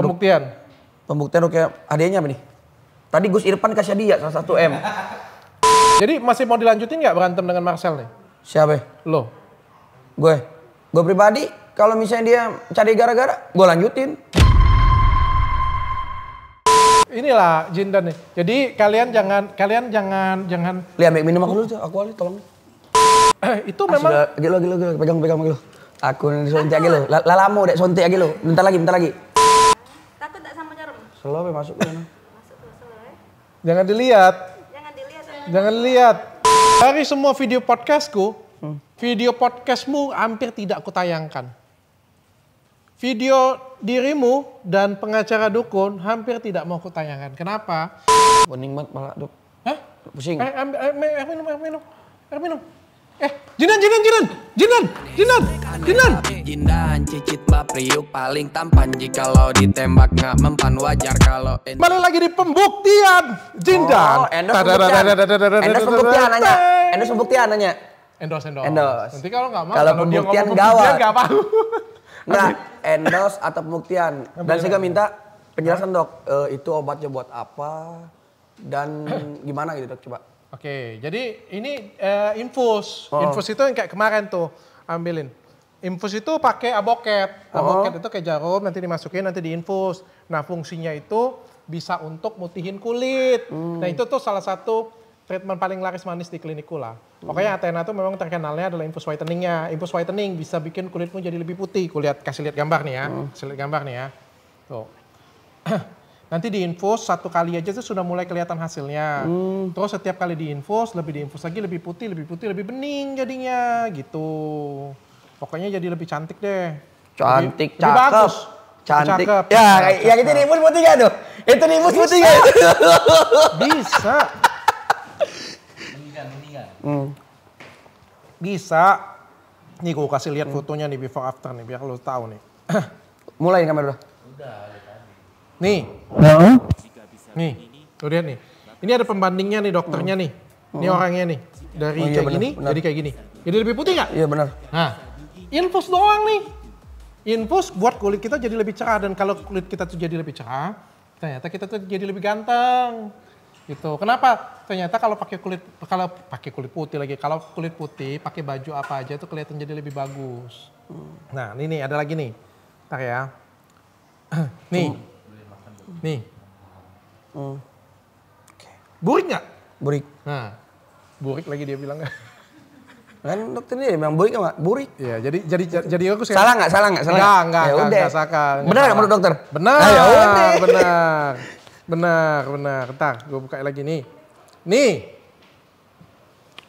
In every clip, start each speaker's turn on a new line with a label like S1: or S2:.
S1: Pembuktian. Pembuktian oke. Hadiahnya apa nih? Tadi Gus Irfan kasih hadiah salah satu M. Jadi masih mau dilanjutin nggak berantem dengan Marcel nih? Siapa? Lo.
S2: Gue. Gue pribadi kalau misalnya dia cari gara-gara, gue lanjutin.
S1: Inilah Jindan nih. Jadi kalian jangan kalian jangan jangan Lihat minum aku dulu tuh, aku alih tolong. itu ah, memang ah, sudah,
S2: gila gila gila pegang pegang pegang Aku nanti sontek lagi lo. Lalamu dek suntik lagi lo. Bentar lagi, bentar lagi.
S1: Selo masuk ke sana? Masuk eh. Jangan dilihat. Jangan dilihat. Jangan lihat. Dari semua video podcastku, hmm. video podcastmu hampir tidak kutayangkan. Video dirimu dan pengacara dukun hampir tidak mau kutayangkan. Kenapa? Mending banget malah, Dok.
S2: Hah? Pusing. Eh,
S1: ambil, air eh, minum, air eh, minum. Air minum. Eh, Jinan, Jinan, Jinan,
S2: Jinan, Jinan, Jinan. Jinan cicit mbak paling tampan jika lo ditembak nggak mempan wajar kalau.
S1: malu lagi di pembuktian, Jindan. Oh, endos endorse pembuktian. endos pembuktian nanya. Endorse pembuktian nanya. endos endos Endorse. Nanti kalau nggak mau, kalau pembuktian gawat. Nggak apa. Nah,
S2: endorse atau pembuktian. Dan saya minta penjelasan dok, eh, itu obatnya buat apa dan
S1: gimana gitu dok coba. Oke, jadi ini uh, infus. Oh. Infus itu yang kayak kemarin tuh ambilin. Infus itu pakai aboket. Oh. Aboket oh. itu kayak jarum, nanti dimasukin, nanti diinfus. Nah, fungsinya itu bisa untuk mutihin kulit. Hmm. Nah, itu tuh salah satu treatment paling laris manis di klinik lah. Hmm. Pokoknya Athena tuh memang terkenalnya adalah infus whiteningnya. Infus whitening bisa bikin kulitmu jadi lebih putih. Kulihat kasih lihat gambar nih ya, hmm. kasih lihat gambar nih ya. Tuh. Nanti di diinfus satu kali aja tuh sudah mulai kelihatan hasilnya. Hmm. Terus setiap kali di diinfus, lebih di diinfus lagi, lebih putih, lebih putih, lebih bening jadinya gitu. Pokoknya jadi lebih cantik deh.
S2: Cantik, lebih, cakep. Lebih bagus.
S1: Cantik. Cakep. Ya, cakep. yang itu nih, putih gak tuh? Itu nih, putih gak? Bisa. hmm. Bisa. Nih gue kasih lihat hmm. fotonya nih before after nih biar lo tahu nih. Mulai kamera udah. Udah. Nih. Nah. Nih, tuh lihat nih. Ini ada pembandingnya nih dokternya nih. Ini oh. orangnya nih. Dari oh, iya, kayak bener, gini bener. jadi kayak gini. Jadi lebih putih nggak? Iya benar. Nah, infus doang nih. Infus buat kulit kita jadi lebih cerah dan kalau kulit kita tuh jadi lebih cerah, ternyata kita tuh jadi lebih ganteng. Gitu. Kenapa? Ternyata kalau pakai kulit kalau pakai kulit putih lagi, kalau kulit putih pakai baju apa aja tuh kelihatan jadi lebih bagus. Hmm. Nah, ini nih ada lagi nih. Ntar ya. Nih. Nih. Hmm. Okay. Burik nggak? Burik. Nah, burik lagi dia bilang gak? kan dokter dia bilang burik gak, Burik. Iya, jadi jadi jadi aku sekarang. Salah gak? Salah gak? Salah nggak? enggak, nggak, enggak, salah. Ya benar gak menurut dokter? Benar. Ah, ya benar, benar, benar. Bentar, gue buka lagi nih. Nih,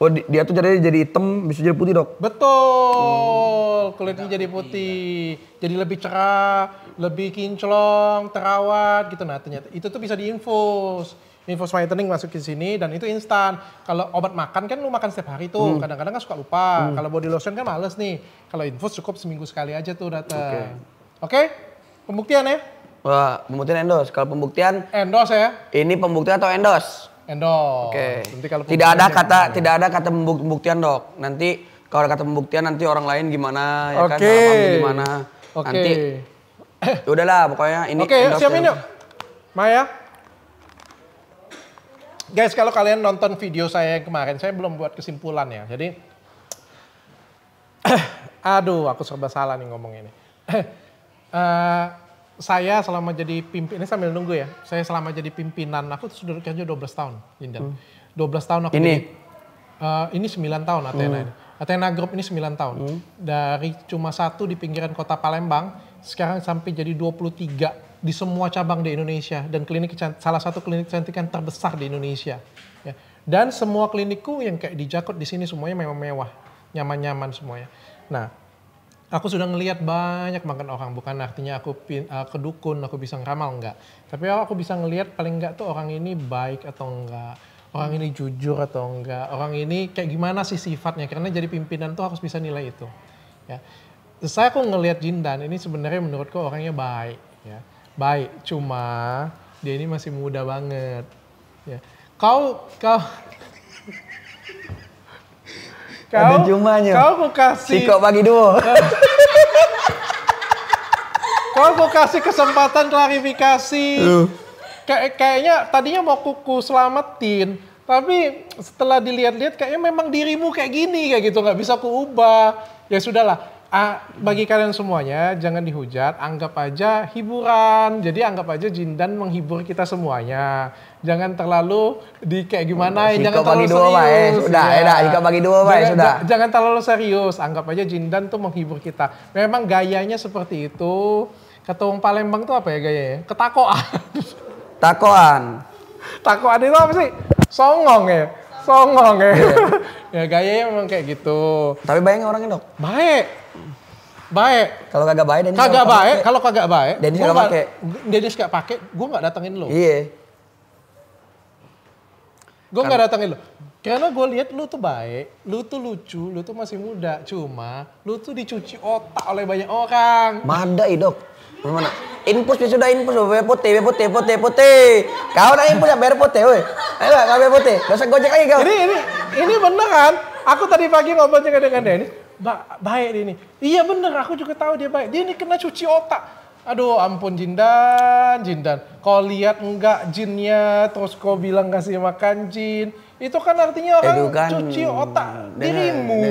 S2: Oh dia tuh jadi jadi hitam bisa jadi putih dok?
S1: Betul, hmm. kulitnya jadi putih, jadi lebih cerah, lebih kinclong, terawat gitu nah ternyata itu tuh bisa diinfus. Infus whitening masuk ke sini dan itu instan. Kalau obat makan kan lu makan setiap hari tuh, hmm. kadang-kadang hmm. Kadang -kadang kan suka lupa. Hmm. Kalau body lotion kan males nih. Kalau infus cukup seminggu sekali aja tuh datang. Oke, okay. okay? pembuktian ya?
S2: Wah, pembuktian endos. Kalau pembuktian endos ya? Ini pembuktian atau endos?
S1: Endok. Oke. Okay. tidak ada kata ya. tidak
S2: ada kata pembuktian, Dok. Nanti kalau kata pembuktian nanti orang lain gimana ya okay. kan Oke. gimana. Okay. Nanti ya udahlah pokoknya ini Oke, okay, siapin ya. yuk.
S1: Maya. Guys, kalau kalian nonton video saya yang kemarin, saya belum buat kesimpulan ya. Jadi aduh, aku serba salah nih ngomong ini. uh, saya selama jadi pimpin ini sambil nunggu ya. Saya selama jadi pimpinan aku sudah kerja 12 tahun, Jindan. Hmm. 12 tahun aku ini. Jadi, uh, ini 9 tahun Athena hmm. ini. Athena Group ini 9 tahun. Hmm. Dari cuma satu di pinggiran kota Palembang, sekarang sampai jadi 23 di semua cabang di Indonesia dan klinik salah satu klinik kecantikan terbesar di Indonesia. Ya. Dan semua klinikku yang kayak di Jakut di sini semuanya memang mewah, nyaman-nyaman semuanya. Nah, aku sudah ngelihat banyak makan orang bukan artinya aku pin, uh, eh, kedukun aku bisa ngeramal enggak tapi aku bisa ngelihat paling enggak tuh orang ini baik atau enggak orang ini jujur atau enggak orang ini kayak gimana sih sifatnya karena jadi pimpinan tuh harus bisa nilai itu ya saya aku ngelihat Jindan ini sebenarnya menurutku orangnya baik ya baik cuma dia ini masih muda banget ya kau kau Kau, ada jumanya. Kau aku kasih. Siko bagi dua. kau aku kasih kesempatan klarifikasi. Uh. Kay kayaknya tadinya mau kuku selamatin, tapi setelah dilihat-lihat kayaknya memang dirimu kayak gini kayak gitu nggak bisa aku ubah. Ya sudahlah. Uh, bagi kalian semuanya, jangan dihujat, anggap aja hiburan. Jadi anggap aja Jindan menghibur kita semuanya. Jangan terlalu di kayak gimana, hmm, jangan terlalu eh. serius. Dua, ya. Sudah, ya. enak, jika bagi dua, eh, jangan, sudah. Jangan terlalu serius, anggap aja Jindan tuh menghibur kita. Memang gayanya seperti itu. Ketua Palembang tuh apa ya gayanya? Ketakoan. Takoan. Takoan itu apa sih? Songong ya? Songong ya? Yeah. ya gayanya memang kayak gitu. Tapi bayangin orangnya dok? Baik baik. Kalau kagak baik Dennis kagak baik, kalau kagak baik Dennis kagak pakai. Dennis gak pakai, gue gak datengin lo. Iya. Gue gak kan- datengin lo. Karena gue lihat lu tuh baik, lu tuh lucu, lu tuh masih muda. Cuma lu tuh dicuci otak oleh banyak orang. Mada dok. Mana? Input Inpus
S2: sudah input, bayar pote, bayar pote, pote, pote. Kau nak inpus bayar pote, woi. Ayo, kau bayar
S1: Gak usah gojek lagi kau. Ini, ini, ini beneran. Aku tadi pagi ngobrol juga dengan Dennis ba baik dia ni. Iya bener, aku juga tahu dia baik. Dia ini kena cuci otak. Aduh ampun Jindan, Jindan. Kau lihat enggak jinnya, terus kau bilang kasih makan jin. Itu kan artinya orang kan, cuci otak dengar, dirimu.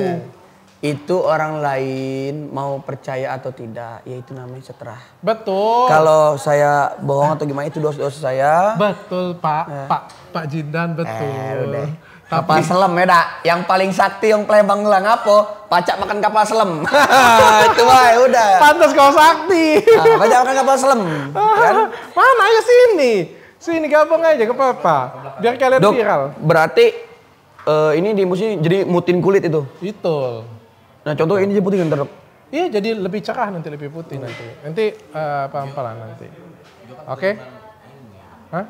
S2: Itu orang lain mau percaya atau tidak, ya itu namanya seterah.
S1: Betul. Kalau
S2: saya bohong atau gimana itu dosa-dosa saya.
S1: Betul Pak, eh. Pak, Pak Jindan betul. Eh, udah.
S2: Kapal selam ya dak. Yang paling sakti yang pelembang lah ngapo? Pacak makan kapal
S1: selam. Itu mah ya udah. Pantas kau sakti. Nah, pacak makan kapal selam. kan? Mana aja ya, sini. Sini gabung aja ke papa. Biar kalian Dok, viral.
S2: Berarti eh, ini di musim jadi mutin kulit itu. Itu. Nah, contoh ini
S1: jadi putih ntar. Iya, jadi lebih cerah nanti lebih putih nanti. Nanti uh, eh, pelan-pelan nanti. Oke. Okay? Hah?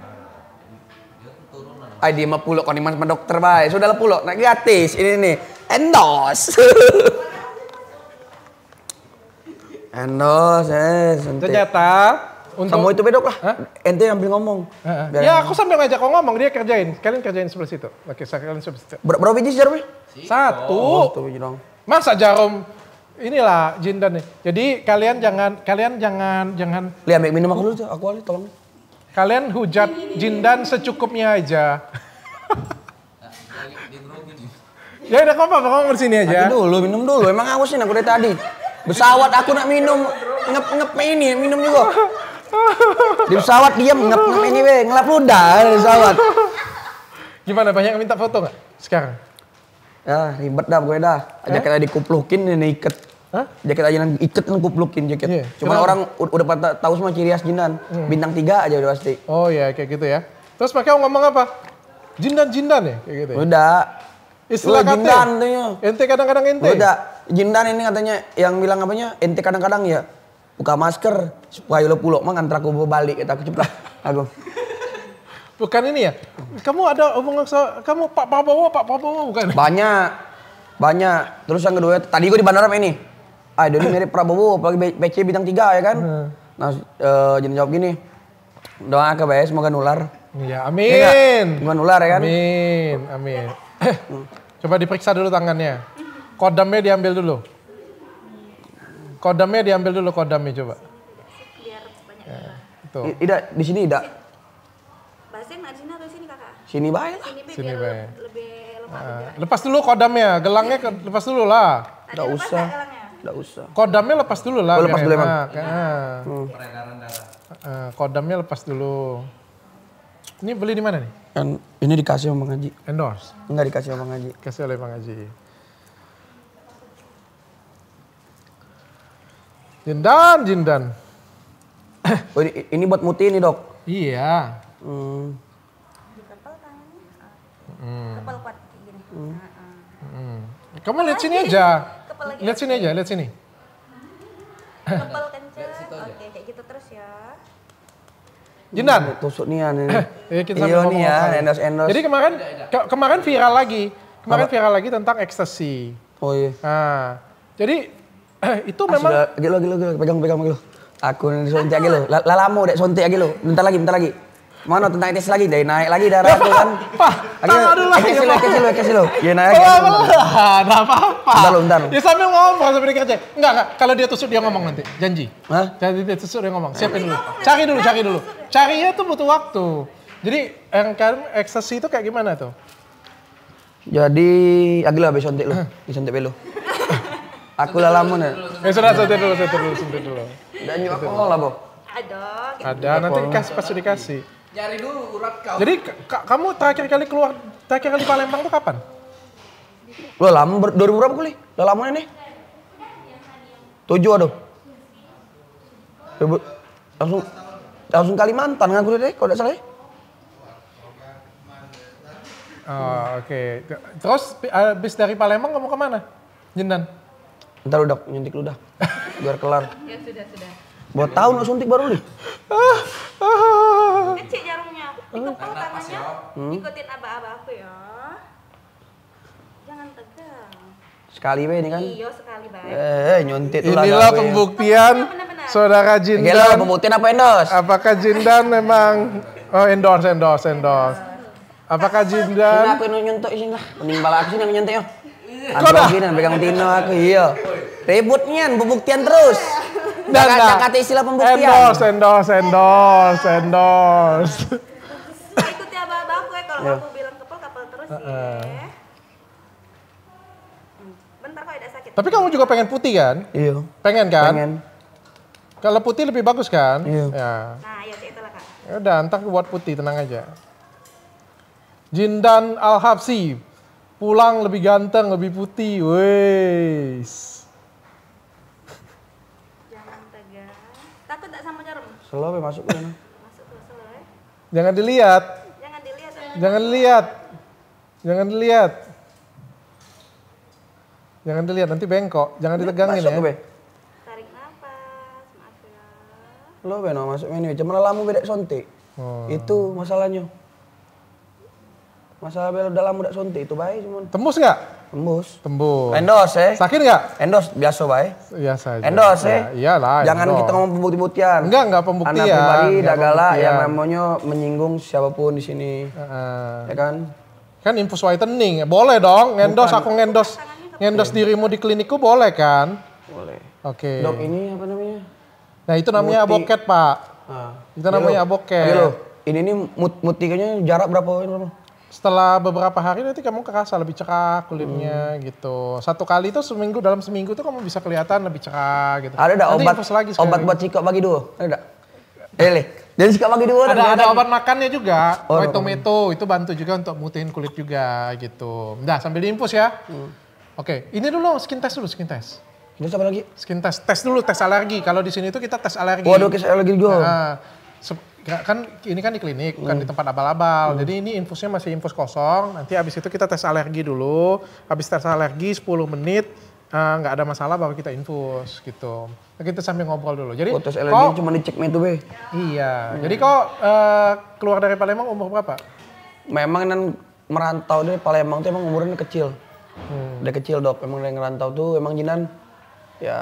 S1: Ay
S2: di mah pulok kon iman dokter ba Sudah lah pulok nak gratis ini nih. Endos.
S1: Endos eh Ternyata untuk... Kamu itu bedok lah. Ente yang ambil ngomong. Ya aku sambil ngajak kau ngomong dia kerjain. Kalian kerjain sebelah situ. Oke, kalian sebelah situ. berapa biji jarum? Satu. Oh, satu biji dong. Masa jarum inilah jindan nih. Jadi kalian jangan kalian jangan jangan. Lihat minum aku dulu tuh. Aku alih tolong. Kalian hujat jindan secukupnya aja. ya udah kamu apa kamu sini aja. minum dulu minum dulu. Emang ngawasin
S2: aku dari tadi. Pesawat aku nak minum ngep ngep ini minum juga. Di pesawat diam ngep ngep
S1: ini be ngelap ludah eh, di pesawat. Gimana banyak minta foto nggak sekarang?
S2: Ya ribet dah gue dah. Ajak ya? eh? kita dikuplukin ini iket. Hah? Jaket ajinan iket kan kuplukin jaket. Yeah. Cuman Kenapa? orang udah pada tahu semua ciri khas Jindan.
S1: Hmm. Bintang tiga aja udah pasti. Oh iya kayak gitu ya. Terus pakai ngomong apa? Jindan-jindan ya kayak gitu ya? Udah. Istilah katanya. Jindan ya. Ente kadang-kadang ente. Udah. Jindan
S2: ini katanya yang bilang apanya ente kadang-kadang ya buka masker supaya lo pulok mah ngantar aku balik kita aku cepet aku bukan ini ya kamu ada omongan so kamu Pak Prabowo Pak Prabowo bukan banyak banyak terus yang kedua tadi gue di bandara ini ah Doni mirip Prabowo apalagi BC bintang 3 ya kan hmm. nah uh, eh, jadi jawab
S1: gini doa ke BS semoga nular iya, iya amin ya, nular ya kan amin amin eh, coba diperiksa dulu tangannya kodamnya diambil dulu kodamnya diambil dulu kodamnya coba biar banyak ya, tidak. Ida di sini Ida
S2: Basin sini atau sini kakak sini baik lah sini,
S1: baik lebih lemah lepas dulu kodamnya gelangnya lepas dulu lah Tidak usah Nggak usah. Kodamnya lepas dulu lah. Oh, lepas dulu emang. Ya. Hmm. kodamnya lepas dulu. Ini beli di mana nih?
S2: En, kan ini dikasih sama ngaji.
S1: Endorse? Enggak dikasih sama ngaji. Haji. Kasih oleh Bang Haji. Jindan, Jindan. Oh, ini, ini buat muti ini dok? Iya. Hmm. Hmm. Hmm. Hmm. hmm. Kamu lihat sini aja lagi? Lihat sini aja, lihat sini. Tebal kencang. Oke, kayak gitu terus ya. Jinan. Hmm, tusuk nian ini. ya, kita Iyo nih ya, endos endos. Jadi kemarin ke kemarin viral lagi. Kemarin Apa? viral lagi tentang ekstasi. Oh iya. Nah, jadi itu ah, memang gila gila gila pegang pegang gilo Aku nih sontek lagi lo. Lalamu dek
S2: sontek lagi lo. Bentar lagi, bentar lagi. Mana tentang etis lagi, dari naik lagi darah tuh kan. Ya, Pak, tangan dulu lagi. kecil lu, kecil lu, lu. Ya naik. Pelan-pelan,
S1: apa-apa. Bentar lu, bentar. Ya sambil ngomong, sambil dikacau. Enggak, enggak. Kalau dia tusuk, dia ngomong nanti. Janji. Hah? Jadi dia tusuk, dia ngomong. Siapin dulu. Cari dulu, cari dulu. Carinya tuh butuh waktu. Jadi, yang kan ekstasi itu kayak gimana tuh?
S2: Jadi, agila habis suntik lu. Disuntik belo
S1: Aku lalamun ya. Ya sudah, suntik dulu, suntik dulu, suntik dulu. Dan nyuap lah, Bo. Ada. Gitu. Ada, nanti kasih pas dikasih. Nyari dulu urat kau. Jadi kamu terakhir kali keluar terakhir kali Palembang tuh kapan?
S2: Lo lama ber 2000 berapa
S1: kali? Lo lama ini?
S2: Tujuh aduh. Ribu, langsung
S1: langsung Kalimantan ngaku kan deh kalau tidak salah. Ya? Oh, oke. Okay. Terus habis eh, dari Palembang kamu kemana? Jendan? Ntar udah nyuntik lu dah Biar kelar. Ya sudah, sudah. Buat tahun lo suntik baru nih. Ah,
S2: ah, ah ngecek jarumnya dikepal oh. tangannya ya. hmm? ikutin aba-aba aku ya jangan tegang sekali be ini kan eh, eh, iya sekali baik
S1: eh nyuntit inilah pembuktian saudara Jindan Gila, pembuktian apa endorse apakah Jindan memang oh endorse endorse endorse apakah Jindan nah, aku
S2: nyuntuk sini lah Mending aku sini yang nyuntik yo Aku dan pegang tino aku
S1: iya. Ributnya pembuktian terus. Enggak, enggak. kata istilah pembuktian. Endorse, endorse, endorse, endorse.
S2: Ikuti apa ya, abang gue kalau aku ya.
S1: bilang kepel kepel terus uh -uh. ya. Bentar kok ada sakit. Tapi kamu juga pengen putih kan? Iya. Pengen kan? Pengen. Kalau putih lebih bagus kan? Iya. Ya. Nah, ya itulah Kak. Ya udah, entar buat putih, tenang aja. Jindan Al-Habsi pulang lebih ganteng, lebih putih. Wes.
S2: sama nyerem? Selo masuk ke sana.
S1: Masuk ke
S2: selo Jangan dilihat. Jangan dilihat. Jangan
S1: dilihat. Jangan dilihat. nanti bengkok. Jangan ditegangin masuk ya. Masuk
S2: Tarik nafas, maaf
S1: ya. Lo beno masuk menu, cuma
S2: lamu bedek sontik. Hmm. Itu masalahnya. Masalah bel dalam udah suntik itu baik cuman.
S1: Tembus nggak? Tembus. Tembus. Endorse
S2: ya. Eh. Sakit nggak? Endorse biasa baik. Iya, biasa aja. Endorse eh. ya. lah. lah. Jangan endorse. kita ngomong
S1: pembukti-buktian. Enggak, enggak pembuktian. Anak pribadi dagala yang
S2: namanya menyinggung siapapun di sini. Uh, ya kan?
S1: Kan infus whitening. Boleh dong Endos aku ngendos. Ngendos dirimu di klinikku boleh kan? Boleh. Oke. Okay. Dok
S2: ini apa namanya?
S1: Nah, itu namanya Muti. aboket, Pak.
S2: Uh, itu iya, namanya aboket. Iya,
S1: ini ini mut mutikanya jarak berapa? Ini berapa? setelah beberapa hari nanti kamu kerasa lebih cerah kulitnya hmm. gitu. Satu kali itu seminggu dalam seminggu tuh kamu bisa kelihatan lebih cerah gitu. Ada ada obat lagi obat buat cikok bagi dua? Ada enggak? Lele. Jadi sikap bagi dua. Eh, ada, ada obat makannya juga, oh, tomato itu bantu juga untuk mutihin kulit juga gitu. Nah sambil diinfus ya. Hmm. Oke, ini dulu skin test dulu skin test. Terus apa lagi? Skin test, tes dulu tes alergi. Kalau di sini itu kita tes alergi. Waduh, tes alergi juga. Nah, Nggak, kan ini kan di klinik, bukan hmm. di tempat abal-abal. Hmm. Jadi ini infusnya masih infus kosong. Nanti habis itu kita tes alergi dulu. Habis tes alergi 10 menit eh, nggak ada masalah baru kita infus gitu. Kita sambil ngobrol dulu. Jadi tes alergi kok, cuma dicek itu be. Iya. Hmm. Jadi kok uh, keluar dari Palembang umur berapa? Memang kan merantau
S2: dari Palembang tuh emang umurnya kecil. Hmm. Dari kecil dok, emang dari ngerantau tuh emang jinan ya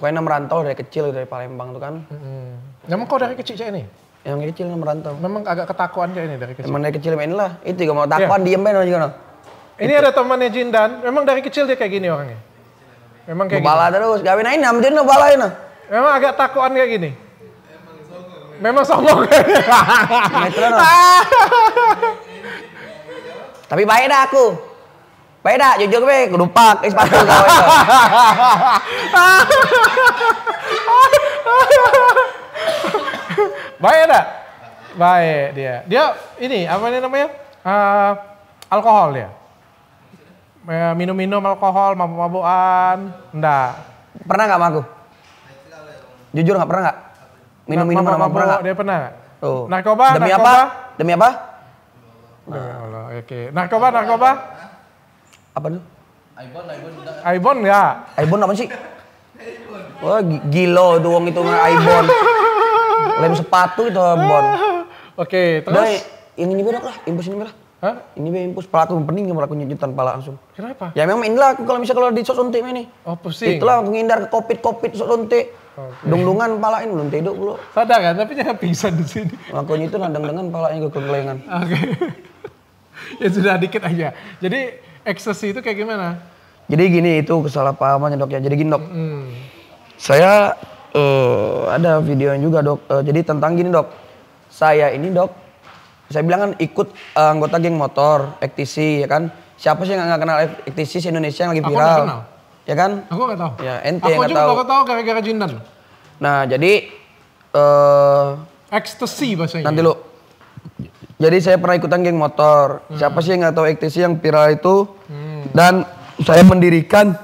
S2: pokoknya merantau dari kecil dari Palembang tuh kan. Hmm. Emang kau dari kecil cek ini? Yang dari kecil merantau. Memang agak ketakuan kayak ini dari kecil. Emang dari kecil main lah. Itu juga mau iya. takuan yeah. diem aja
S1: kan. Ini ada temannya dan Memang dari kecil dia kayak gini orangnya. Memang kayak Bala gini. terus, gawin aja nam dia bala ini. Memang agak takuan kayak gini. Memang sombong. Memang Tapi
S2: baik dah aku. Baik dah, jujur gue, kedupak, is itu.
S1: Baik ada? Baik dia. Dia ini apa ini namanya? Eh, alkohol ya. Minum-minum alkohol, mabuk-mabukan, enggak. Pernah nggak aku? Jujur nggak pernah nggak? Minum-minum sama pernah nggak? Dia pernah nggak? Tuh. Narkoba, Demi apa? Demi apa? Nah. Allah, Okay. Narkoba, narkoba. Apa tuh? Aibon, Aibon. Aibon ya. Aibon apa sih?
S2: Wah, gilo tuh wong itu Aibon lem sepatu itu bon. Oke, terus yang ini berak lah, impus ini berak. Hah? Ini bayi impus pelaku pening yang aku nyuci pala langsung. Kenapa? Ya memang inilah aku kalau misalnya kalau di suntik ini. Oh pusing. Itulah aku ngindar ke kopit-kopit suntik. Okay. Dungdungan palain belum tidur belum. Sadar kan, tapi jangan pingsan di sini. Makanya itu nandang dengan pala ke kenglengan. Oke. ya sudah dikit
S1: aja. Jadi ekstasi itu kayak gimana?
S2: Jadi gini itu kesalahpahamannya dok ya. Jadi gini dok. Mm. Saya uh, ada videonya juga dok. Uh, jadi tentang gini dok, saya ini dok, saya bilang kan ikut uh, anggota geng motor, ektc ya kan. Siapa sih yang nggak kenal ektc si Indonesia yang lagi viral? Aku gak kenal. Ya kan? Aku gak tahu. Ya ente aku yang gak tahu. Aku juga gak
S1: tahu gara-gara Jindan.
S2: Nah jadi uh, ecstasy bahasanya. Nanti lu. Jadi saya pernah ikutan geng motor. Hmm. Siapa sih yang nggak tahu ektc yang viral itu? Hmm. Dan saya mendirikan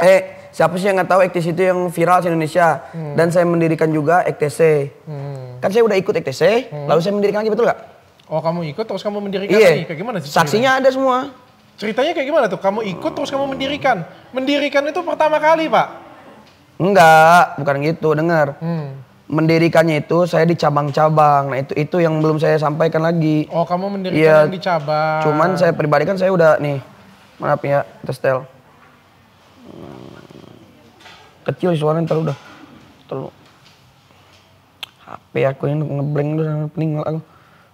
S2: eh Siapa sih yang nggak tahu Ektc itu yang viral di Indonesia? Hmm. Dan saya mendirikan juga Ektc. Hmm.
S1: Kan saya udah ikut Ektc, hmm. lalu saya mendirikan lagi betul nggak? Oh kamu ikut terus kamu mendirikan iya. lagi? Kayak gimana sih? Saksinya ada semua. Ceritanya kayak gimana tuh? Kamu ikut terus kamu mendirikan. Mendirikan itu pertama kali pak?
S2: Enggak, bukan gitu. Dengar. Hmm mendirikannya itu saya di cabang-cabang. Nah itu itu yang belum saya sampaikan lagi. Oh kamu mendirikan ya, di
S1: cabang. Cuman saya
S2: pribadi kan saya udah nih maaf ya, testel kecil suaranya ntar udah terlalu HP aku ini ngebleng udah peninggal aku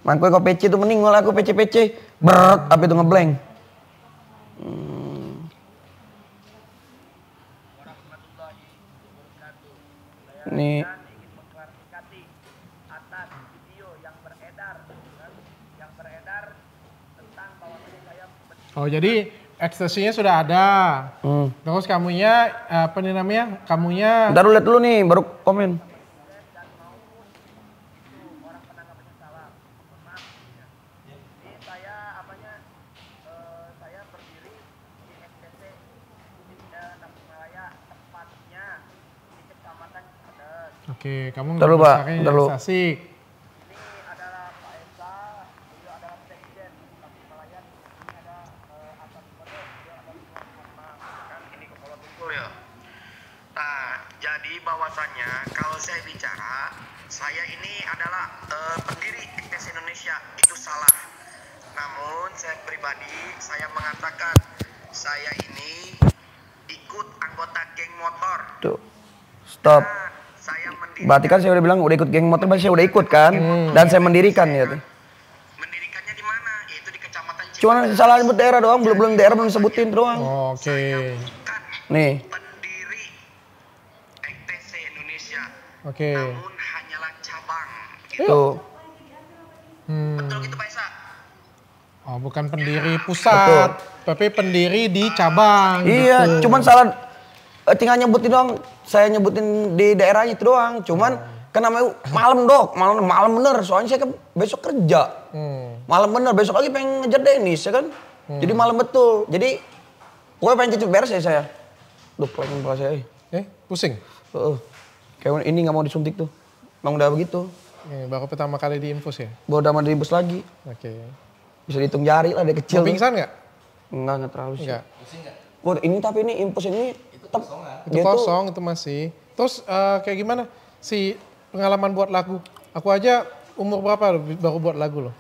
S2: mangkue kok PC tuh meninggal aku PC PC berat apa itu ngebleng hmm. nih
S1: Oh jadi ekstasinya sudah ada. Hmm. Terus kamunya apa nih namanya? Kamunya Bentar lihat dulu nih baru komen. Oke, kamu nggak terlalu, Pak. bahwasannya kalau saya bicara saya ini adalah uh, pendiri ITS Indonesia itu
S2: salah. Namun saya pribadi saya mengatakan saya ini ikut anggota geng motor. Tuh. Stop. Nah, saya mendirikan. Berarti kan saya udah bilang udah ikut geng motor, berarti saya udah ikut kan? Hmm. Dan saya mendirikan ya. Mendirikannya di mana? Itu di Kecamatan Cuman salah sebut daerah doang, belum belum daerah belum sebutin doang. Oke. Okay. Nih,
S1: okay. namun hanyalah cabang. Gitu. Hmm. Betul gitu Pak Esa? Oh, bukan iya, pendiri pusat, Betul. tapi pendiri di ah. cabang. Iya, gitu. cuman salah eh,
S2: tinggal nyebutin doang. Saya nyebutin di daerahnya itu doang. Cuman hmm. kan namanya malam dok, malam malam bener. Soalnya saya kan besok kerja, hmm. malam bener. Besok lagi pengen ngejar Dennis ya kan. Hmm. Jadi malam betul. Jadi gue pengen cuci beres ya saya. Duh, pengen saya. Eh, eh pusing. uh. Kayak ini nggak mau disuntik tuh. Emang udah begitu.
S1: Ini baru pertama kali di infus ya?
S2: Baru pertama diinfus lagi. Oke. Okay. Bisa dihitung jari lah dari kecil. Mau pingsan
S1: nggak? nggak enggak terlalu sih. nggak Buat ini tapi ini infus ini itu kosong, itu, kosong tuh, itu masih. Terus uh, kayak gimana si pengalaman buat lagu? Aku aja umur berapa baru buat lagu loh?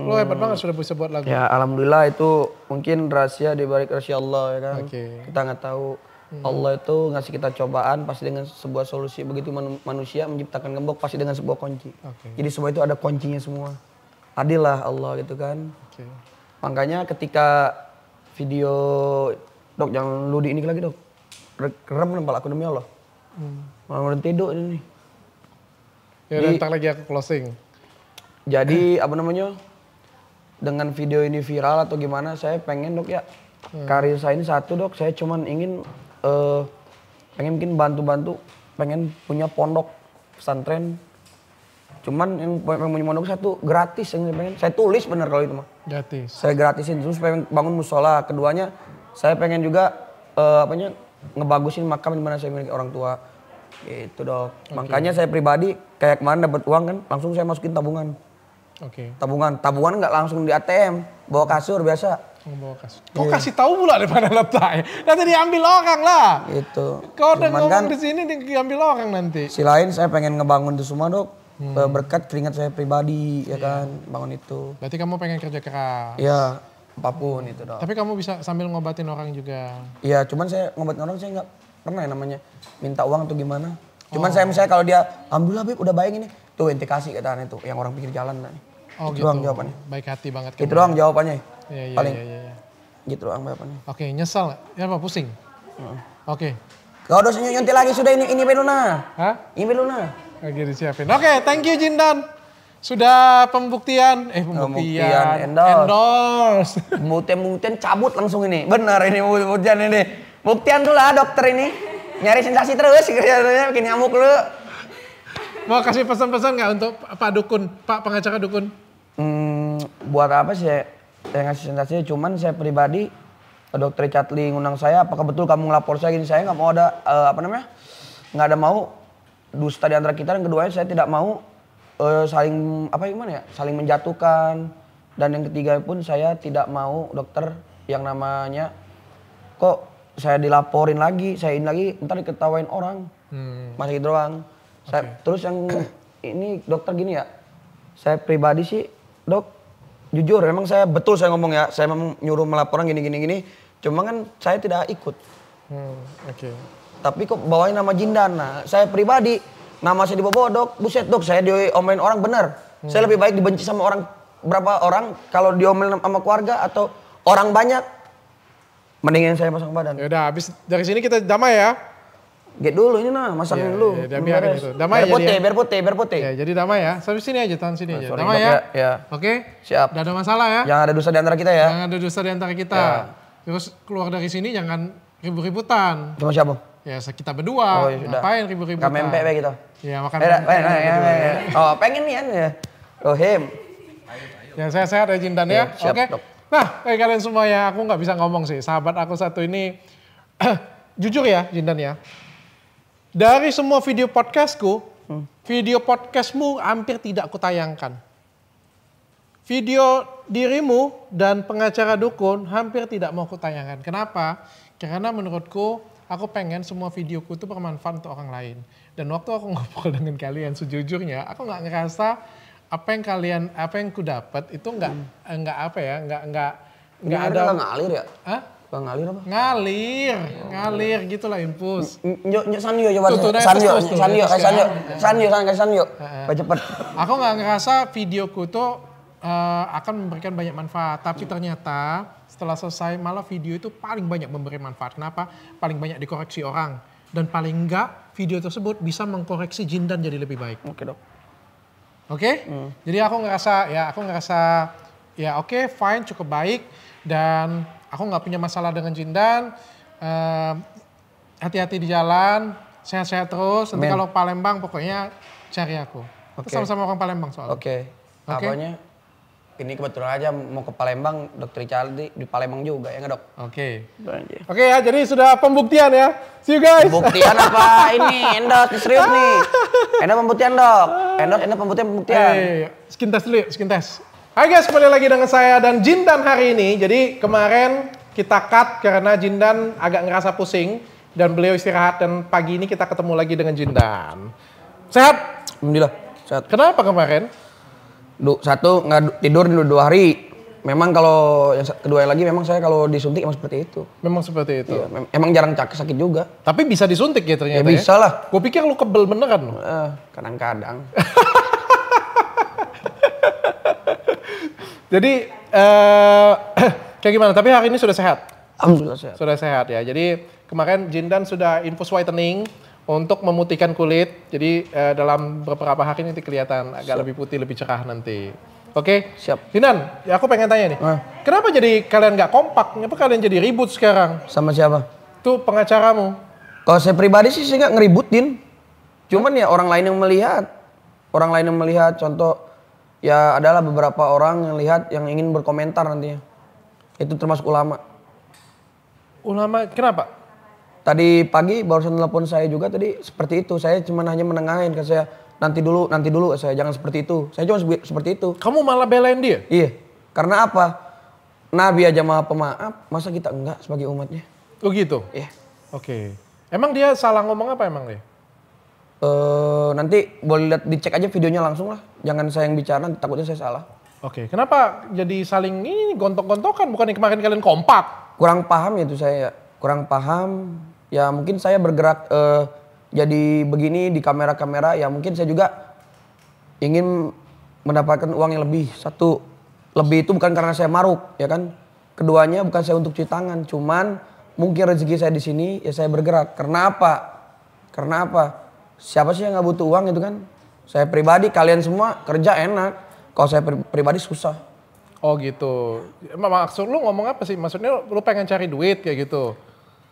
S1: Lo hebat banget sudah bisa buat lagu. Ya
S2: alhamdulillah itu mungkin rahasia di balik rahasia Allah ya kan. Okay. Kita nggak tahu Hmm. Allah itu ngasih kita cobaan pasti dengan sebuah solusi. Begitu man manusia menciptakan gembok pasti dengan sebuah kunci. Okay. Jadi semua itu ada kuncinya semua. Adillah Allah gitu kan. Okay. Makanya ketika video dok jangan ludi ini lagi dok. Kerem nempel aku demi Allah. Hmm. Malah berhenti dok ini. Ya jadi, lagi aku closing. Jadi apa namanya? Dengan video ini viral atau gimana saya pengen dok ya. Hmm. Karir saya ini satu dok, saya cuman ingin uh, pengen mungkin bantu-bantu pengen punya pondok pesantren cuman yang pengen punya pondok satu gratis yang saya pengen saya tulis bener kalau itu mah gratis saya gratisin terus pengen bangun musola keduanya saya pengen juga uh, apanya ngebagusin makam dimana saya miliki orang tua itu dok okay. makanya saya pribadi kayak kemarin dapat uang kan langsung saya masukin tabungan Oke. Okay. Tabungan, tabungan nggak langsung di ATM, bawa kasur
S1: biasa membawa kasus. Iya. Kau
S2: yeah. kasih tahu pula daripada letaknya.
S1: Nanti diambil orang lah.
S2: Itu. Kau udah ngomong kan, di sini diambil orang nanti. Si lain saya pengen ngebangun itu semua dok. Hmm. Berkat keringat saya pribadi yeah. ya iya. kan bangun itu.
S1: Berarti kamu pengen kerja keras. Iya.
S2: Apapun hmm. itu dok. Tapi
S1: kamu bisa sambil ngobatin orang juga.
S2: Iya cuman saya ngobatin orang saya nggak pernah ya namanya minta uang atau gimana. Cuman oh. saya misalnya kalau dia, alhamdulillah Beb udah bayang ini. Tuh intikasi kasih itu tuh yang orang pikir jalan. Nah.
S1: Oh itu gitu. doang jawabannya. Baik hati banget. Itu doang jawabannya. Iya, iya, Paling iya, iya, iya.
S2: gitu doang nih?
S1: Oke, nyesel, Ya apa, pusing? Oke. Kau udah nyontek lagi sudah ini ini Beluna. Hah? Ini Beluna. Lagi disiapin. Oke, okay, thank you Jindan. Sudah pembuktian, eh oh, pembuktian, pembuktian endorse. endorse.
S2: Pembuktian, pembuktian cabut langsung ini. Benar ini pembuktian ini. Buktian dulu lah dokter ini.
S1: Nyari sensasi terus kerjanya bikin nyamuk lu. Mau kasih pesan-pesan nggak untuk Pak Dukun, Pak pengacara Dukun? Hmm, buat apa sih saya ngasih sensasinya
S2: cuman saya pribadi dokter Chatli ngundang saya apakah betul kamu ngelapor saya gini saya nggak mau ada uh, apa namanya nggak ada mau dusta di antara kita dan keduanya saya tidak mau uh, saling apa gimana ya saling menjatuhkan dan yang ketiga pun saya tidak mau dokter yang namanya kok saya dilaporin lagi saya ini lagi ntar diketawain orang hmm. masih gitu doang saya, terus yang ini dokter gini ya saya pribadi sih dok jujur emang saya betul saya ngomong ya saya memang nyuruh melaporan gini gini gini cuma kan saya tidak ikut
S1: hmm, oke okay.
S2: tapi kok bawain nama Jindan nah saya pribadi nama saya dibobodok buset dok saya diomelin orang bener hmm. saya lebih baik dibenci sama orang berapa orang kalau diomelin sama keluarga atau orang banyak mendingan saya pasang badan ya udah habis dari sini kita damai ya Get dulu ini nah, masangin yeah, dulu. Ya, iya, biar gitu. Damai biar putih, ya.
S1: biar putih, biar Ya, jadi damai ya. Sampai sini aja, tahan sini nah, aja. Sorry, damai ya. ya. Iya. Oke. Siap. Tidak ada masalah ya. Jangan ada dosa di antara kita ya. Jangan ada dosa di antara kita. Iya. Terus keluar dari sini jangan ribut-ributan. Cuma siapa? Ya kita berdua. Oh, ya sudah. Ngapain ribut-ributan? Kamen pepe gitu. Ya makan. Eh, eh eh, eh, eh, eh, Oh pengen nih ya. Oh him. Ya saya, sehat ya Jindan ya. Oke. Nah, kayak kalian semua ya, aku nggak bisa ngomong sih. Sahabat aku satu ini, jujur ya Jindan ya, dari semua video podcastku, hmm. video podcastmu hampir tidak kutayangkan. Video dirimu dan pengacara dukun hampir tidak mau kutayangkan. Kenapa? Karena menurutku aku pengen semua videoku itu bermanfaat untuk orang lain. Dan waktu aku ngobrol dengan kalian sejujurnya, aku nggak ngerasa apa yang kalian apa yang ku dapat itu nggak hmm. apa ya nggak nggak
S2: nggak ada ngalir ya? Hah? ngalir apa?
S1: Ngalir, oh. ngalir gitu lah impus. nyok nyok sanyo coba ya, kan. sanyo sanyo sanyo sanyo sanyo sanyo sanyo sanyo sanyo cepet. Aku nggak ngerasa videoku tuh uh, akan memberikan banyak manfaat, tapi ternyata setelah selesai malah video itu paling banyak memberi manfaat. Kenapa? Paling banyak dikoreksi orang dan paling enggak video tersebut bisa mengkoreksi jin dan jadi lebih baik. Oke dok. Oke? Okay? Hmm. Jadi aku ngerasa ya aku ngerasa ya oke okay, fine cukup baik dan aku nggak punya masalah dengan Jindan. Hati-hati uh, di jalan, sehat-sehat terus. Nanti kalau Palembang pokoknya cari aku. Okay. Kita sama-sama orang Palembang soalnya. Oke. Okay. Okay? Apanya?
S2: Ini kebetulan aja mau ke Palembang, dokter Charlie di Palembang juga ya nggak dok? Oke.
S1: Okay. Oke okay, ya, jadi sudah pembuktian ya. See you guys.
S2: Pembuktian apa ini? Endot, serius nih.
S1: Endot pembuktian dok. Endot, endot pembuktian, pembuktian. Eh, skin test dulu yuk, skin test. Hai guys, kembali lagi dengan saya dan Jindan hari ini. Jadi kemarin kita cut karena Jindan agak ngerasa pusing dan beliau istirahat dan pagi ini kita ketemu lagi dengan Jindan. Sehat? Alhamdulillah, sehat. Kenapa kemarin? Duh, satu nggak tidur dulu dua hari. Memang kalau yang
S2: kedua lagi memang saya kalau disuntik emang seperti itu. Memang seperti itu. Iya, emang jarang cak sakit juga. Tapi bisa
S1: disuntik ya ternyata. Ya, ya? bisa ya? lah. Gue pikir lu kebel beneran. Eh, kadang-kadang. Jadi eh kayak gimana? Tapi hari ini sudah sehat.
S2: Alhamdulillah sehat. Sudah
S1: sehat ya. Jadi kemarin Jindan sudah infus whitening untuk memutihkan kulit. Jadi uh, dalam beberapa hari ini kelihatan agak Siap. lebih putih, lebih cerah nanti. Oke. Okay? Siap. Jinan, ya aku pengen tanya nih. Eh. Kenapa jadi kalian nggak kompak? Kenapa kalian jadi ribut sekarang? Sama siapa? Tuh pengacaramu. Kalau
S2: saya pribadi sih saya nggak ngeributin. Cuman ya orang lain yang melihat. Orang lain yang melihat contoh ya adalah beberapa orang yang lihat yang ingin berkomentar nantinya. Itu termasuk ulama.
S1: Ulama kenapa?
S2: Tadi pagi barusan telepon saya juga tadi seperti itu. Saya cuma hanya menengahin ke saya nanti dulu, nanti dulu saya jangan seperti itu. Saya cuma seperti itu. Kamu malah belain dia? Iya. Karena apa? Nabi aja maha pemaaf, masa kita enggak sebagai umatnya? Oh gitu? Iya. Oke. Okay. Emang dia salah ngomong apa emang dia? Uh, nanti boleh lihat dicek aja videonya langsung lah. Jangan saya yang bicara, nanti takutnya saya salah. Oke, okay. kenapa jadi saling ini gontok-gontokan? Bukan yang kemarin kalian kompak? Kurang paham ya itu saya, ya. kurang paham. Ya mungkin saya bergerak uh, jadi begini di kamera-kamera. Ya mungkin saya juga ingin mendapatkan uang yang lebih. Satu, lebih itu bukan karena saya maruk, ya kan? Keduanya bukan saya untuk cuci tangan, cuman mungkin rezeki saya di sini ya saya bergerak. Karena apa? Karena apa? siapa sih yang nggak butuh uang itu kan? Saya pribadi, kalian semua
S1: kerja enak. Kalau saya pri pribadi susah. Oh gitu. Maksud lu ngomong apa sih? Maksudnya lu pengen cari duit kayak gitu?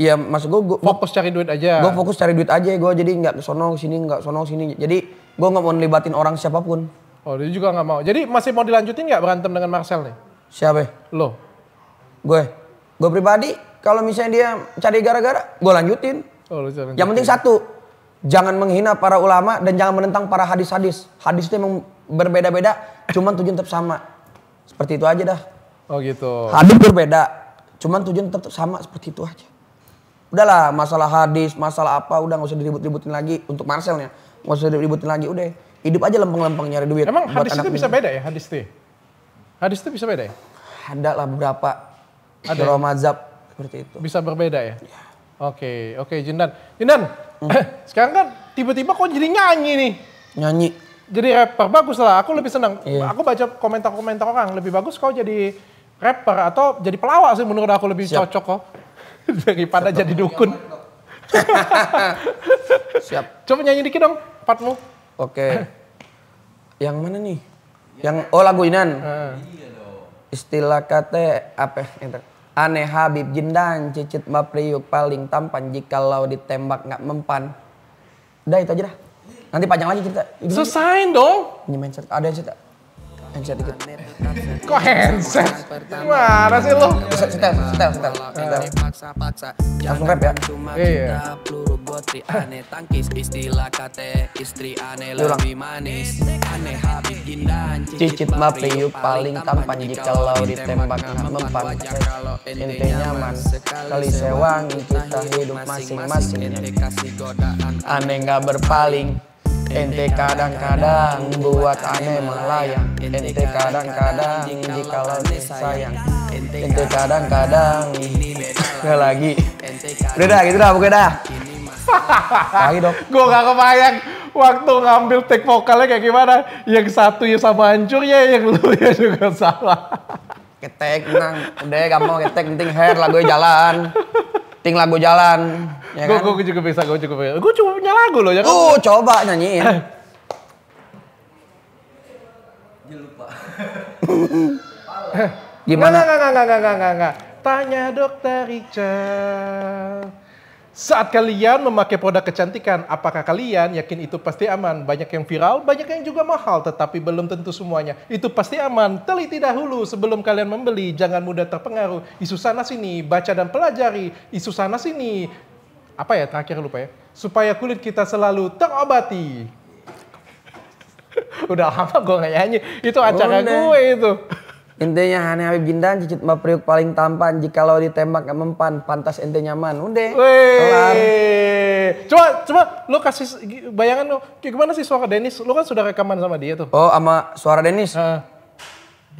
S1: Iya, maksud gua gue fokus cari duit aja. gua
S2: fokus cari duit aja, gua jadi nggak sono sini, nggak sono sini. Jadi gua nggak mau libatin orang siapapun.
S1: Oh, dia juga nggak mau. Jadi masih mau dilanjutin nggak berantem dengan Marcel nih?
S2: Siapa? Lo. Gue. Gue pribadi, kalau misalnya dia
S1: cari gara-gara, gue lanjutin. Oh, lu Yang
S2: penting satu, Jangan menghina para ulama dan jangan menentang para hadis-hadis. Hadis itu memang berbeda-beda, cuman tujuan tetap sama. Seperti itu aja dah.
S1: Oh gitu. Hadis
S2: berbeda, cuman tujuan tetap sama seperti itu aja. Udahlah, masalah hadis, masalah apa, udah nggak usah diribut-ributin lagi. Untuk Marcelnya, nggak usah diributin lagi, udah. Hidup aja lempeng-lempeng nyari duit. Emang hadis itu bisa beda
S1: ya, hadis itu? Ya? Hadis itu bisa beda ya? Ada lah beberapa. Ada. Ya? Mazhab, seperti itu. Bisa berbeda ya? ya. Oke, okay, oke okay, Jindan. Jindan, Hmm. Eh, sekarang kan tiba-tiba kok jadi nyanyi nih? Nyanyi. Jadi rapper bagus lah. Aku lebih senang. Yeah. Aku baca komentar-komentar orang lebih bagus kau jadi rapper atau jadi pelawak sih menurut aku lebih Siap. cocok kok daripada Siap jadi dukun. Siap. Coba nyanyi dikit dong partmu. Oke. Yang
S2: mana nih? Yang oh lagu Inan. Uh. Istilah kata apa? entar Aneh Habib Jindan, cicit mapriuk paling tampan jikalau ditembak nggak mempan. Udah itu aja dah. Nanti panjang lagi cerita.
S1: Selesai
S2: dong. Ini mindset, ada yang cerita. Mindset dikit. Kok handset? Gimana sih lo? Setel, setel, setel. Iya. Langsung rap ya? Iya. Peluru aneh tangkis istilah kate istri aneh lebih manis. Aneh habis
S1: gindan. Cicit mapriu
S2: paling tampan jika lo ditembak nggak mempan. Ente nyaman sekali sewangi kita hidup masing-masing. Aneh nggak berpaling Ente kadang-kadang buat aneh melayang Ente kadang-kadang jikalau sayang Ente
S1: kadang-kadang Gak lagi Udah dah gitu dah pokoknya dah Lagi dong Gue gak kebayang waktu ngambil take vokalnya kayak gimana Yang satu ya sama hancur ya yang lu ya juga salah Ketek menang, udah gak
S2: mau ketek penting hair lagunya jalan ting lagu jalan. Ya gue kan? juga bisa, gue juga bisa. Gue cuma punya lagu loh ya. Uh, coba nyanyiin. Eh.
S1: Dia lupa. Eh. Gimana? Enggak, enggak, enggak, enggak, enggak, Tanya dokter Richard. Saat kalian memakai produk kecantikan, apakah kalian yakin itu pasti aman? Banyak yang viral, banyak yang juga mahal, tetapi belum tentu semuanya. Itu pasti aman. Teliti dahulu sebelum kalian membeli, jangan mudah terpengaruh. Isu sana sini, baca dan pelajari. Isu sana sini, apa ya terakhir lupa ya? Supaya kulit kita selalu terobati. Udah lama gue gak nyanyi, itu acara gue itu.
S2: Intinya Hani Habib Gindan cicit Mbak paling tampan. Jikalau ditembak gak mempan, pantas ente nyaman. Udah.
S1: Coba coba lu kasih bayangan lu gimana sih suara Dennis? Lu kan sudah rekaman sama dia tuh. Oh, sama suara Dennis. Uh.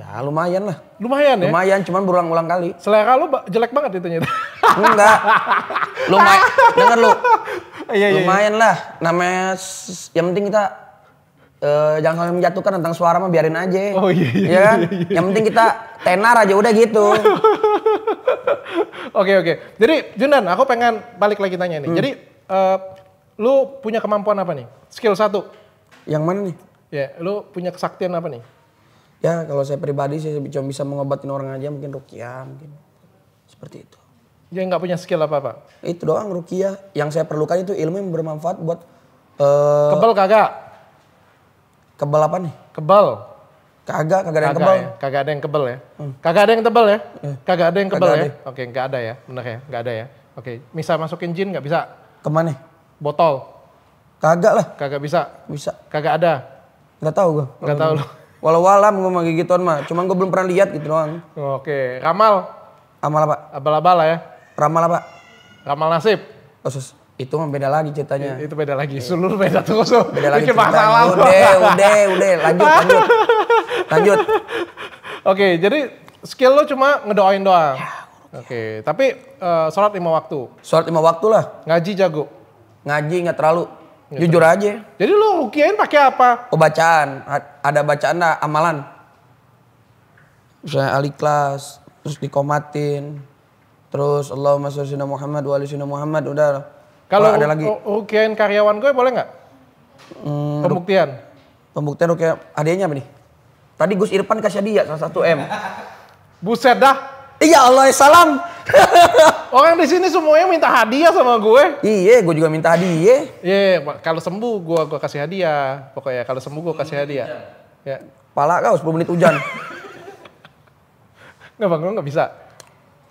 S1: Ya lumayan lah. Lumayan ya? Lumayan, cuman berulang-ulang kali.
S2: Selera lu jelek banget itu nyata. Enggak. Lumayan, denger lu. Iya, iya, iya, lumayan lah. Namanya, yang penting kita Uh, jangan sampai menjatuhkan tentang suara mah biarin aja. Oh iya. iya ya kan? Iya, iya, iya. Yang penting kita tenar aja udah gitu. oke
S1: oke. Okay, okay. Jadi Junan, aku pengen balik lagi tanya ini. Hmm. Jadi uh, lu punya kemampuan apa nih? Skill satu. Yang mana nih? Ya, yeah, lu punya kesaktian apa nih?
S2: Ya, kalau saya pribadi sih cuma bisa mengobatin orang aja mungkin rukiah mungkin.
S1: Seperti itu. Dia nggak punya skill apa-apa?
S2: Itu doang rukiah. Yang saya perlukan itu ilmu yang bermanfaat buat uh, Kebal kagak? Kebal apa nih?
S1: Kebal. Kagak, ya, kagak ada yang kebal. Ya. Kagak ada yang kebal ya. Hmm. Kagak ada yang tebal ya. Hmm. Kagak ada yang kebal kagak ya. Oke, nggak ada ya. benar ya, nggak ada ya. Oke, bisa masukin jin nggak bisa? Kemana? Botol. Kagak lah. Kagak bisa. Bisa. Kagak ada. Nggak tahu gue. Nggak tahu lo.
S2: Walau walam gue mah gituan mah. Cuman gue belum pernah lihat gitu doang. Oke, ramal. Amal apa? Abal-abal ya. Ramal apa? Ramal nasib. Oh, itu mah beda lagi
S1: ceritanya. Itu beda lagi, iya. seluruh beda terus. Beda lagi Bikin masalah. Udah, udah, udah, lanjut, lanjut. Lanjut. Oke, jadi skill lo cuma ngedoain doang. Ya, Oke, okay. tapi uh, sholat lima waktu. Sholat lima waktu lah. Ngaji jago. Ngaji nggak terlalu. Gitu. Jujur aja. Jadi lo rukiain pakai apa? Oh bacaan, ada
S2: bacaan lah, amalan. Misalnya aliklas, terus dikomatin, terus Allahumma sholli Muhammad wa Muhammad udah kalau ada lagi
S1: rukiain karyawan gue boleh nggak? Hmm, pembuktian. Pembuktian rukia hadiahnya apa nih? Tadi Gus Irfan kasih hadiah salah satu M. Buset dah. Iya Allah salam. Orang di sini semuanya minta hadiah sama gue. Iya, gue juga minta hadiah. Iya, kalau sembuh gue gue kasih hadiah. Pokoknya kalau sembuh gue kasih hadiah. Ya. Pala kau 10 menit hujan. Enggak bang, lo nggak bisa.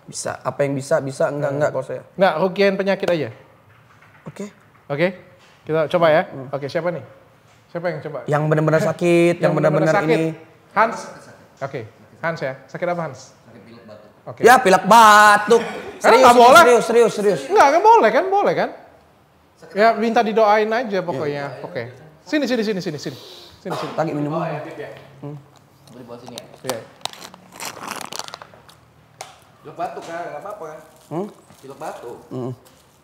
S2: Bisa. Apa yang bisa, bisa. Enggak, enggak kalau saya.
S1: Enggak, rukian penyakit aja. Oke. Okay. Oke. Okay? Kita coba ya. Hmm. Oke, okay, siapa nih? Siapa yang coba? Yang benar-benar sakit, yang, benar-benar ini. Hans. Oke. Okay. Hans ya. Sakit apa Hans? Sakit pilek batuk. Oke. Okay. Ya, pilek batuk. Kan serius, nggak boleh. Serius, serius, serius. Enggak, kan boleh kan? Boleh kan? Ya, minta didoain aja iya. pokoknya. Ya, Oke. Okay. Iya. Sini, sini, sini, sini, sini. Sini, sini. Tangi minum. Oh, ya, ya. ya. Hmm. Boleh bawa sini ya? Iya.
S2: Pilek batuk kan, nggak apa-apa kan? Hmm? Pilek batuk. Hmm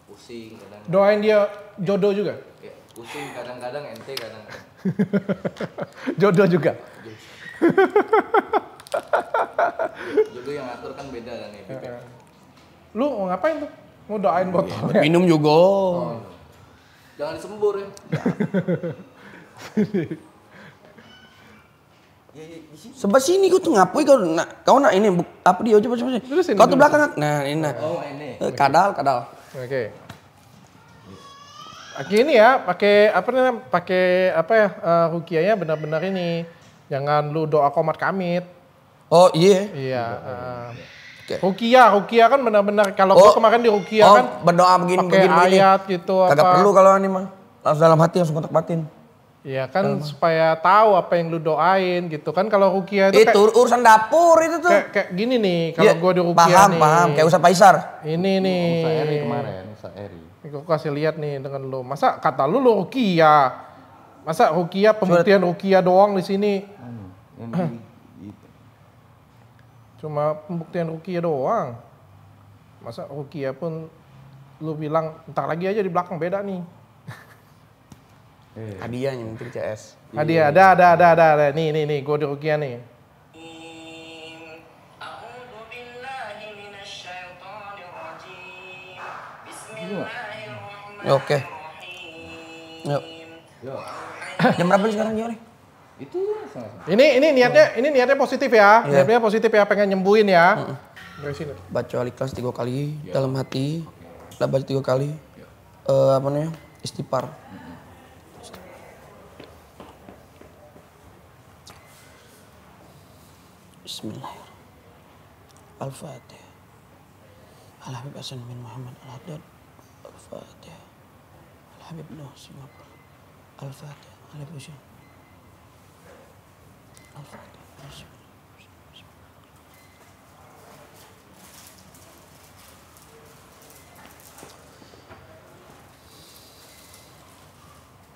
S2: pusing kadang, -kadang. doain
S1: dia jodoh juga
S2: ya, pusing kadang-kadang ente kadang, -kadang.
S1: jodoh juga jodoh yang atur kan beda kan ya Pipe. Ya. lu mau ngapain tuh mau doain iya, botol ya, minum juga oh, iya. jangan disembur ya
S2: Sebab ya, ya, sini kau tuh ngapain kau nak kau nak ini apa dia coba coba sini. Kau tuh belakang nak. Nah ini nah.
S1: Oh ini. Eh, kadal kadal. Oke. Okay. ini ya, pakai apa namanya? Pakai apa ya? Uh, eh, rukianya benar-benar ini. Jangan lu doa komat kamit. Oh iya. Iya. Uh, Okay. Eh. Rukia, Rukia kan benar-benar kalau oh, kemarin di Rukia oh, kan berdoa begini pakai begini, ayat begini. gitu Kagak perlu kalau
S2: ini mah langsung dalam hati langsung kontak batin.
S1: Iya kan Tama. supaya tahu apa yang lu doain gitu kan kalau rukia itu, itu kayak, urusan dapur itu tuh. Kayak, kayak gini nih kalau ya, gua di rukia paham, nih. Paham, kayak usaha Paisar. Ini nih. usaha Eri kemarin, usaha Eri. Aku kasih lihat nih dengan lu. Masa kata lu lu rukia. Masa rukia pembuktian rukia doang di sini. Anu, gitu. Cuma pembuktian rukia doang. Masa rukia pun lu bilang entar lagi aja di belakang beda nih.
S2: Iya. Hadiahnya mungkin CS. Hadiah, iya. ada,
S1: ada, ada, ada, ada. Nih, nih, nih, gue dirugian nih. Ya, oke. Yuk. Yuk. Jam berapa sekarang Jori? nih? Itu ya, sama Ini ini niatnya ini niatnya positif ya. Yeah. Niatnya positif ya pengen nyembuhin ya. Mm hmm Dari sini.
S2: Baca alikas tiga kali yeah. dalam hati. Okay. baca tiga kali. Yeah. Iya. Uh, apa namanya? Istighfar. Mm. بسم الله الفاتحة على حبيب حسن بن محمد العدد الفاتحة
S1: على حبيب نوح سنغافورة الفاتحة على بوشن الفاتحة بسم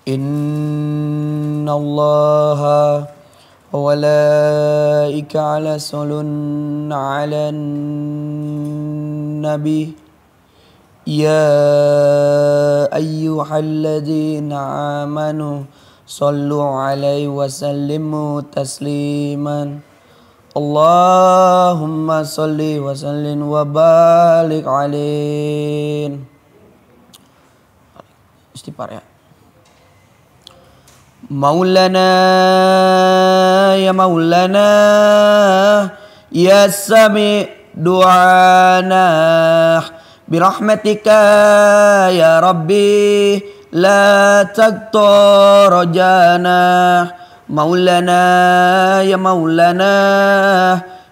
S2: الله إن الله أولئك على سل على النبي يا أيها الذين آمنوا صلوا عليه وسلموا تسليما اللهم صل وسلم وبارك عليه استغفر الله مولانا يا مولانا يا سميع دعانا برحمتك يا ربي لا تقطع رجانا مولانا يا مولانا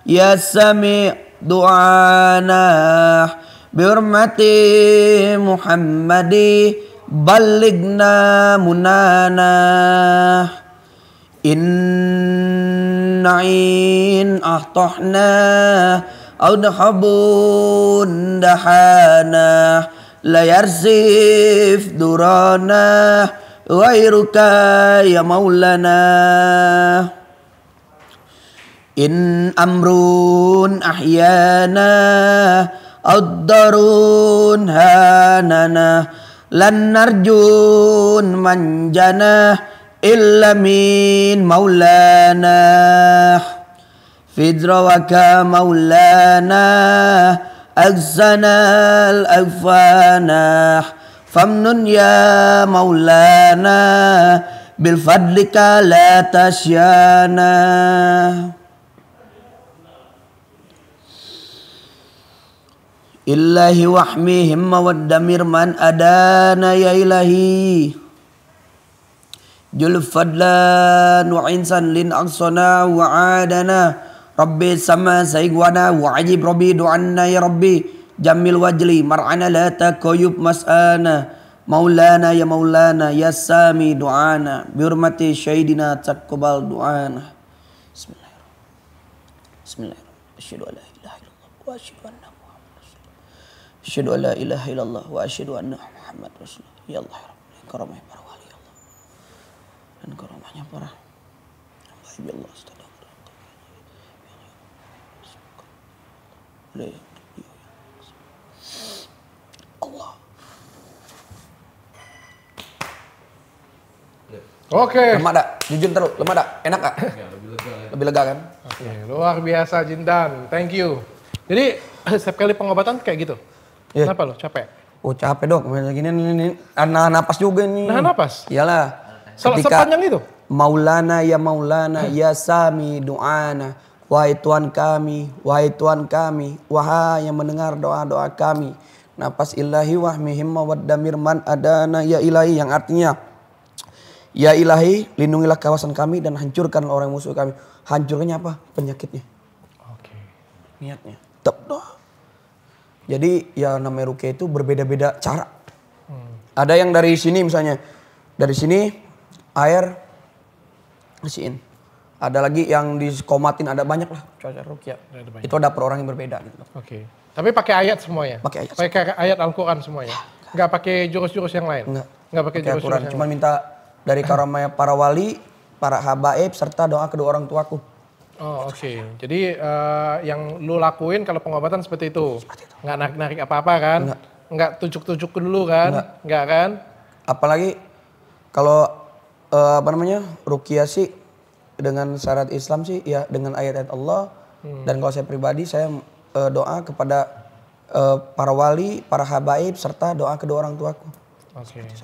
S2: يا سميع دعانا برحمة محمد بلغنا منانا إن عين أحطحنا أو نحب دحانا لا يرزف درانا غيرك يا مولانا إن أمر أحيانا أو هاننا لن نرجو من جناه إلا من مولانا فدروك مولانا أجزنا الأفانا فمن يا مولانا بالفضلك لا تشيانا Illahi wahmi himma waddamir man adana ya ilahi jul fadlan wa insan lin aksana wa adana rabbi sama saigwana wa ajib rabbi du'anna ya rabbi jamil wajli mar'ana la takoyub mas'ana maulana ya maulana ya sami du'ana Birmati syaidina takubal du'ana bismillahirrahmanirrahim bismillahirrahmanirrahim Asyidu ala la ilaha illallah wa asyhadu Asyhadu an la ilaha illallah wa asyhadu anna Muhammad Rasulullah. Ya Allah, ya Rabbi, karamah para wali ya, ya Allah. Dan karamahnya para baik ya Allah,
S1: Allah. Oke. Okay. Lemak dak? Jujur terus, lemak dak? Enak gak? Ya, lebih lega. Ya. Lebih lega kan? Oke, okay. luar biasa Jindan. Thank you. Jadi setiap kali pengobatan kayak gitu. Yeah. Kenapa lo capek?
S2: Oh capek dok, gini nih ah, nahan napas juga nih. Nahan napas? Iyalah.
S1: sepanjang
S2: itu? Maulana ya Maulana ya Sami doana. Wahai Tuhan kami, wahai Tuhan kami, wahai yang mendengar doa-doa kami. napas ilahi wahmihim mawad damir man adana ya ilahi yang artinya. Ya ilahi, lindungilah kawasan kami dan hancurkan orang musuh kami. hancurnya apa? Penyakitnya. Oke. Okay. Niatnya. tep doa. Jadi ya namanya rukia itu berbeda-beda cara. Hmm. Ada yang dari sini misalnya. Dari sini air bersihin. Ada lagi yang diskomatin ada banyak lah
S1: cara rukia. Ada Itu ada per
S2: orang yang berbeda gitu.
S1: Oke. Okay. Tapi pakai ayat semuanya. Pakai ayat. Pakai ayat Al-Qur'an semuanya. Enggak pakai jurus-jurus yang lain. Enggak. Enggak pakai jurus-jurus. yang lain. Cuma
S2: minta dari karamaya para wali, para habaib serta doa kedua
S1: orang tuaku. Oh oke, okay. jadi uh, yang lu lakuin kalau pengobatan seperti itu, seperti itu. nggak narik-narik apa-apa kan, nggak, nggak tujuk-tujuk dulu kan, nggak, kan?
S2: Apalagi kalau uh, apa namanya rukia sih dengan syarat Islam sih ya dengan ayat-ayat Allah hmm. dan kalau saya pribadi saya uh, doa kepada uh, para wali, para habaib serta doa kedua orang tuaku.
S1: Oke. Okay. Oke,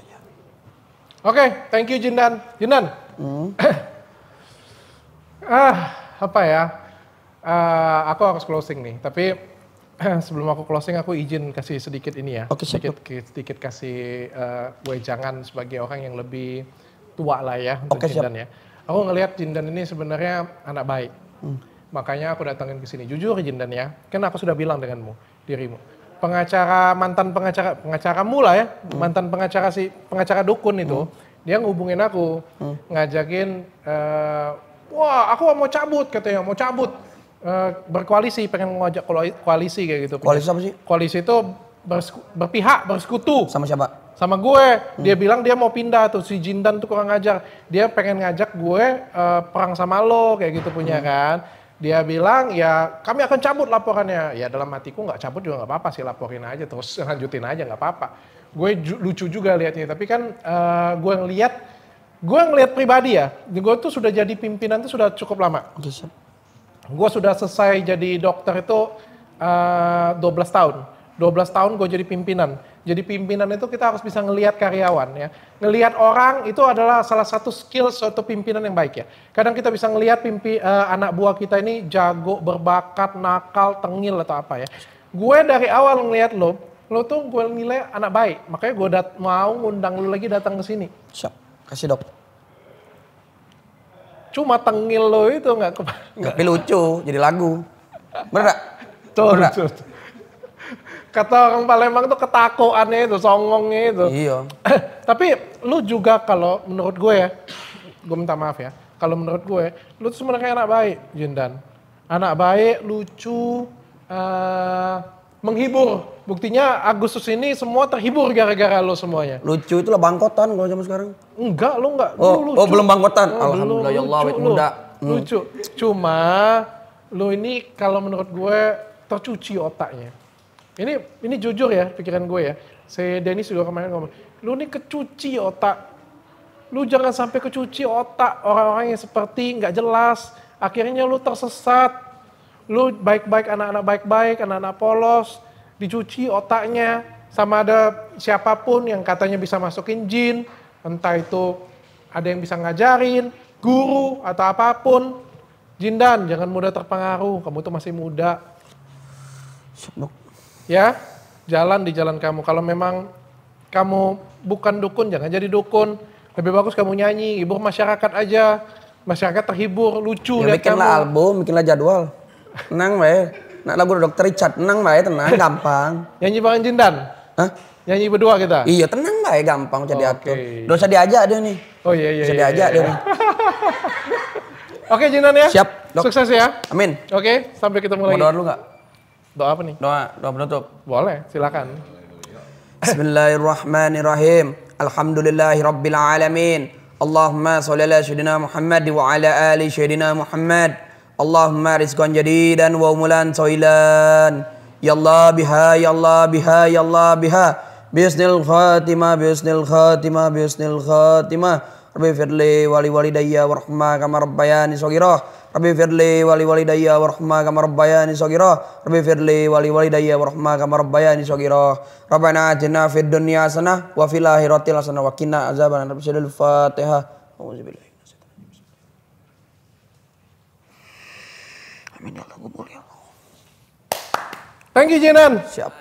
S1: okay, thank you Jindan. Jindan. Mm. ah apa ya? Uh, aku harus closing nih, tapi sebelum aku closing aku izin kasih sedikit ini ya. Oke, okay, sedikit sedikit kasih uh, wejangan sebagai orang yang lebih tua lah ya untuk okay, Jindan ya. Aku ngelihat Jindan ini sebenarnya anak baik. Hmm. Makanya aku datangin ke sini. Jujur Jindan ya, kan aku sudah bilang denganmu, dirimu. Pengacara mantan pengacara pengacara mula ya, hmm. mantan pengacara si pengacara dukun itu, hmm. dia ngubungin aku, hmm. ngajakin uh, wah aku mau cabut katanya, mau cabut. Eh, berkoalisi, pengen ngajak koalisi kayak gitu. Koalisi apa sih? Koalisi itu bersku, berpihak, bersekutu. Sama siapa? Sama gue. Dia hmm. bilang dia mau pindah tuh, si Jindan tuh kurang ngajar. Dia pengen ngajak gue uh, perang sama lo kayak gitu punya hmm. kan. Dia bilang ya kami akan cabut laporannya. Ya dalam hatiku nggak cabut juga nggak apa-apa sih laporin aja terus lanjutin aja nggak apa-apa. Gue lucu juga liatnya tapi kan uh, gue ngeliat gue ngelihat pribadi ya, gue tuh sudah jadi pimpinan tuh sudah cukup lama. Gue sudah selesai jadi dokter itu uh, eh, 12 tahun. 12 tahun gue jadi pimpinan. Jadi pimpinan itu kita harus bisa ngelihat karyawan ya. Ngelihat orang itu adalah salah satu skill suatu pimpinan yang baik ya. Kadang kita bisa ngelihat pimpi, uh, anak buah kita ini jago, berbakat, nakal, tengil atau apa ya. Gue dari awal ngelihat lo, lo tuh gue nilai anak baik. Makanya gue mau ngundang lo lagi datang ke sini. Siap Kasih dok. Cuma tengil lo itu nggak ke. Tapi lucu,
S2: jadi lagu. Bener gak? Tuh, Bener
S1: Kata orang Palembang tuh ketakoannya itu, songongnya itu. Iya. Tapi lu juga kalau menurut gue ya, gue minta maaf ya. Kalau menurut gue, lu tuh sebenarnya anak baik, Jindan. Anak baik, lucu, uh, menghibur. Buktinya Agustus ini semua terhibur gara-gara lo semuanya.
S2: Lucu itu lah bangkotan
S1: kalau zaman sekarang. Enggak, lo enggak. Oh, oh lucu. oh belum bangkotan. Oh, Alhamdulillah ya Allah, awet muda. Hmm. Lucu. Cuma lo ini kalau menurut gue tercuci otaknya. Ini ini jujur ya pikiran gue ya. Saya Denis juga kemarin ngomong, lo ini kecuci otak. Lu jangan sampai kecuci otak orang-orang yang seperti nggak jelas. Akhirnya lu tersesat lu baik-baik anak-anak baik-baik, anak-anak polos, dicuci otaknya sama ada siapapun yang katanya bisa masukin jin, entah itu ada yang bisa ngajarin, guru atau apapun. Jindan, jangan mudah terpengaruh, kamu tuh masih muda. Ya, jalan di jalan kamu. Kalau memang kamu bukan dukun, jangan jadi dukun. Lebih bagus kamu nyanyi, hibur masyarakat aja. Masyarakat terhibur, lucu. Ya, bikinlah kamu.
S2: album, bikinlah jadwal. Tenang bae.
S1: Nak lagu dokter Richard, tenang bae, tenang
S2: gampang. Nyanyi bareng Jindan? Hah? Nyanyi berdua kita? Iya, tenang bae, gampang jadi okay. atur. Okay. Dosa diajak dia nih. Oh iya iya. Bisa iya, diajak iya, iya. dia nih.
S1: Oke
S2: Jindan ya. Siap. Dok. Sukses ya. Amin.
S1: Oke, sampai ketemu Mau lagi. Mau doa dulu enggak?
S2: Doa apa nih? Doa, doa penutup. Boleh, silakan. Bismillahirrahmanirrahim. Alhamdulillahirabbil alamin. Allahumma shalli ala sayyidina Muhammad wa ala ali sayyidina Muhammad. Allahumma rizqan jadidan wa umulan soilan Ya Allah biha ya Allah biha ya Allah biha Bisnil khatima, bisnil khatima, bisnil khatima Rabbi firli wali walidayya warhamma kama rabbayani saghira. Rabbi firli wali walidayya warhamma kama rabbayani saghira. Rabbi firli wali wali daya warhamma kama rabbayani saghira. Rabbana atina fid dunya sana wa filahi akhirati sana wa azabana Rabbi Bismillahirrahmanirrahim. Fatiha. Alhamdulillah
S1: Amin ya Allah kubul ya Allah. Thank you Jinan. Siap.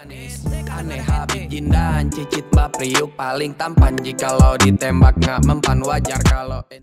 S2: Aneh Habib Jindan, cicit paling tampan ditembak nggak mempan wajar kalau